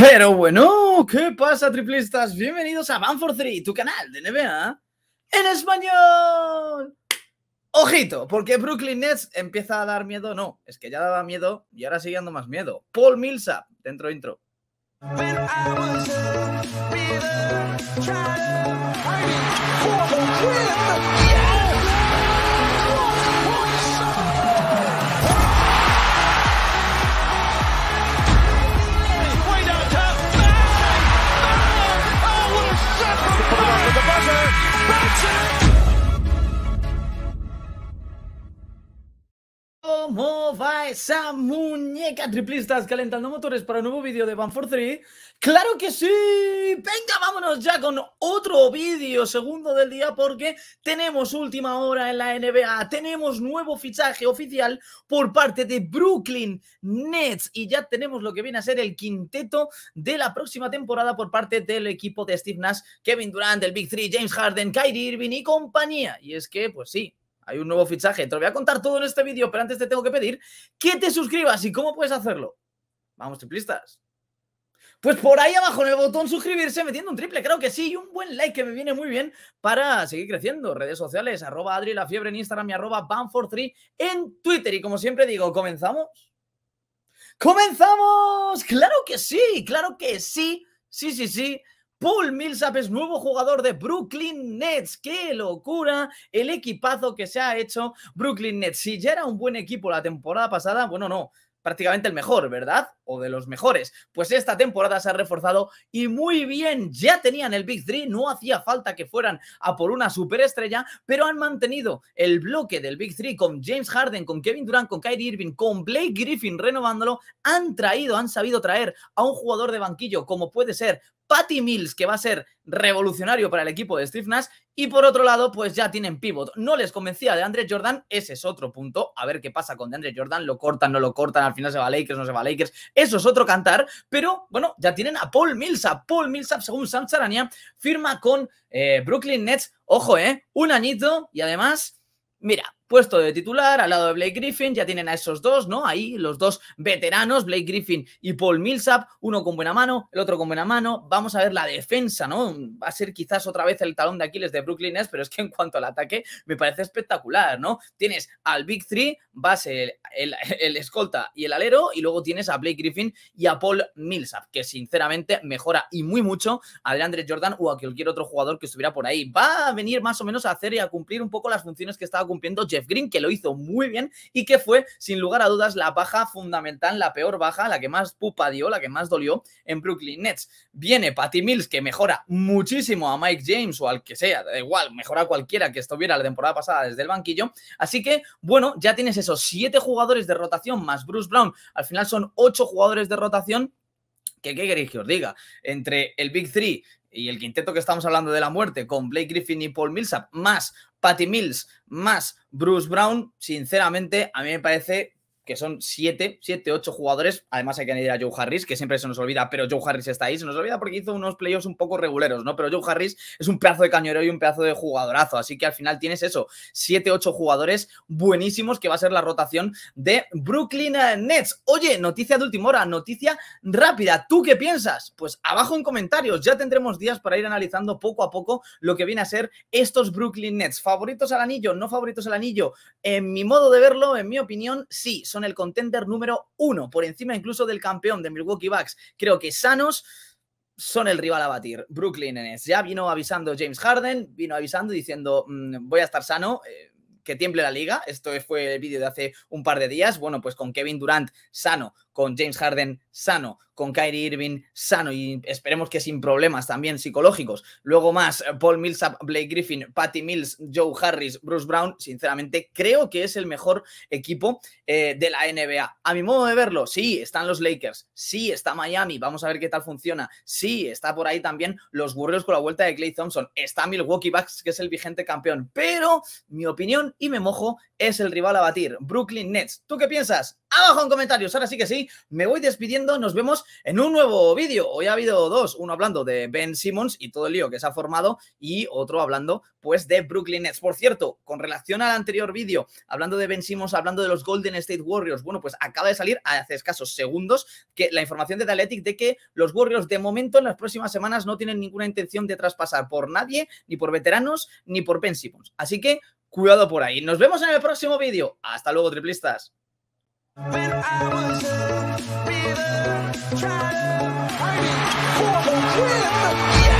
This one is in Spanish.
Pero bueno, ¿qué pasa, triplistas? Bienvenidos a Banfor 3, tu canal de NBA en español. Ojito, porque Brooklyn Nets empieza a dar miedo. No, es que ya daba miedo y ahora sigue dando más miedo. Paul Millsap, dentro intro. Pues, esa muñeca triplistas calentando motores para un nuevo vídeo de Van 3. ¡Claro que sí! Venga, vámonos ya con otro vídeo segundo del día porque tenemos última hora en la NBA, tenemos nuevo fichaje oficial por parte de Brooklyn Nets y ya tenemos lo que viene a ser el quinteto de la próxima temporada por parte del equipo de Steve Nash, Kevin Durant, el Big Three, James Harden, Kyrie Irving y compañía. Y es que, pues sí, hay un nuevo fichaje. Te lo voy a contar todo en este vídeo, pero antes te tengo que pedir que te suscribas. ¿Y cómo puedes hacerlo? Vamos, triplistas. Pues por ahí abajo en el botón suscribirse, metiendo un triple, creo que sí, y un buen like que me viene muy bien para seguir creciendo. Redes sociales, arroba en Instagram y arroba 3 en Twitter. Y como siempre digo, ¿comenzamos? ¡Comenzamos! ¡Claro que sí! ¡Claro que sí! Sí, sí, sí. Paul Millsap es nuevo jugador de Brooklyn Nets. ¡Qué locura! El equipazo que se ha hecho Brooklyn Nets. Si ya era un buen equipo la temporada pasada, bueno, no, prácticamente el mejor, ¿verdad? o de los mejores. Pues esta temporada se ha reforzado y muy bien, ya tenían el Big Three, no hacía falta que fueran a por una superestrella, pero han mantenido el bloque del Big Three con James Harden, con Kevin Durant, con Kyrie Irving, con Blake Griffin renovándolo, han traído, han sabido traer a un jugador de banquillo como puede ser Patty Mills, que va a ser revolucionario para el equipo de Steve Nash. Y por otro lado, pues ya tienen pivot. No les convencía de Andre Jordan, ese es otro punto. A ver qué pasa con Andre Jordan, lo cortan, no lo cortan, al final se va Lakers, no se va Lakers. Eso es otro cantar, pero bueno, ya tienen a Paul Millsap. Paul Millsap, según Sam firma con eh, Brooklyn Nets. Ojo, ¿eh? Un añito y además, mira, puesto de titular al lado de Blake Griffin. Ya tienen a esos dos, ¿no? Ahí los dos veteranos, Blake Griffin y Paul Millsap, uno con buena mano, el otro con buena mano. Vamos a ver la defensa, ¿no? Va a ser quizás otra vez el talón de Aquiles de Brooklyn Nets, pero es que en cuanto al ataque me parece espectacular, ¿no? Tienes al Big Three, base, el, escolta y el alero, y luego tienes a Blake Griffin y a Paul Millsap, que sinceramente mejora y muy mucho a Andre Jordan o a cualquier otro jugador que estuviera por ahí. Va a venir más o menos a hacer y a cumplir un poco las funciones que estaba cumpliendo Green, que lo hizo muy bien y que fue, sin lugar a dudas, la baja fundamental, la peor baja, la que más pupa dio, la que más dolió en Brooklyn Nets. Viene Patty Mills, que mejora muchísimo a Mike James o al que sea, da igual, mejora cualquiera que estuviera la temporada pasada desde el banquillo. Así que, bueno, ya tienes esos siete jugadores de rotación más Bruce Brown. Al final son ocho jugadores de rotación. Que, ¿Qué queréis que os diga? Entre el Big Three, y el quinteto que estamos hablando de la muerte con Blake Griffin y Paul Millsap, más Patty Mills más Bruce Brown, sinceramente, a mí me parece que son 7, 7, 8 jugadores. Además hay que añadir a Joe Harris, que siempre se nos olvida, pero Joe Harris está ahí. Se nos olvida porque hizo unos playoffs un poco reguleros, ¿no? Pero Joe Harris es un pedazo de cañonero y un pedazo de jugadorazo. Así que al final tienes eso, 7, 8 jugadores buenísimos que va a ser la rotación de Brooklyn Nets. Oye, noticia de última hora, noticia rápida. ¿Tú qué piensas? Pues abajo en comentarios. Ya tendremos días para ir analizando poco a poco lo que viene a ser estos Brooklyn Nets. ¿Favoritos al anillo? ¿No favoritos al anillo? En mi modo de verlo, en mi opinión, sí son el contender número uno, por encima incluso del campeón de Milwaukee Bucks. Creo que sanos son el rival a batir, Brooklyn es Ya vino avisando James Harden, vino avisando diciendo, mm, voy a estar sano, eh, que tiemble la liga. Esto fue el vídeo de hace un par de días. Bueno, pues con Kevin Durant sano, con James Harden sano, con Kyrie Irving sano y esperemos que sin problemas también psicológicos. Luego más, eh, Paul Millsap, Blake Griffin, Patty Mills, Joe Harris, Bruce Brown, sinceramente creo que es el mejor equipo eh, de la NBA. A mi modo de verlo, sí, están los Lakers, sí, está Miami, vamos a ver qué tal funciona, sí, está por ahí también los Warriors con la vuelta de Clay Thompson, está Milwaukee Bucks, que es el vigente campeón, pero mi opinión y me mojo es el rival a batir, Brooklyn Nets. ¿Tú qué piensas? abajo en comentarios. Ahora sí que sí, me voy despidiendo. Nos vemos en un nuevo vídeo. Hoy ha habido dos, uno hablando de Ben Simmons y todo el lío que se ha formado y otro hablando pues de Brooklyn Nets. Por cierto, con relación al anterior vídeo, hablando de Ben Simmons, hablando de los Golden State Warriors, bueno, pues acaba de salir hace escasos segundos que la información de The Athletic de que los Warriors de momento en las próximas semanas no tienen ninguna intención de traspasar por nadie, ni por veteranos, ni por Ben Simmons. Así que cuidado por ahí. Nos vemos en el próximo vídeo. Hasta luego, triplistas. When I was a bitter, trying to fight it for a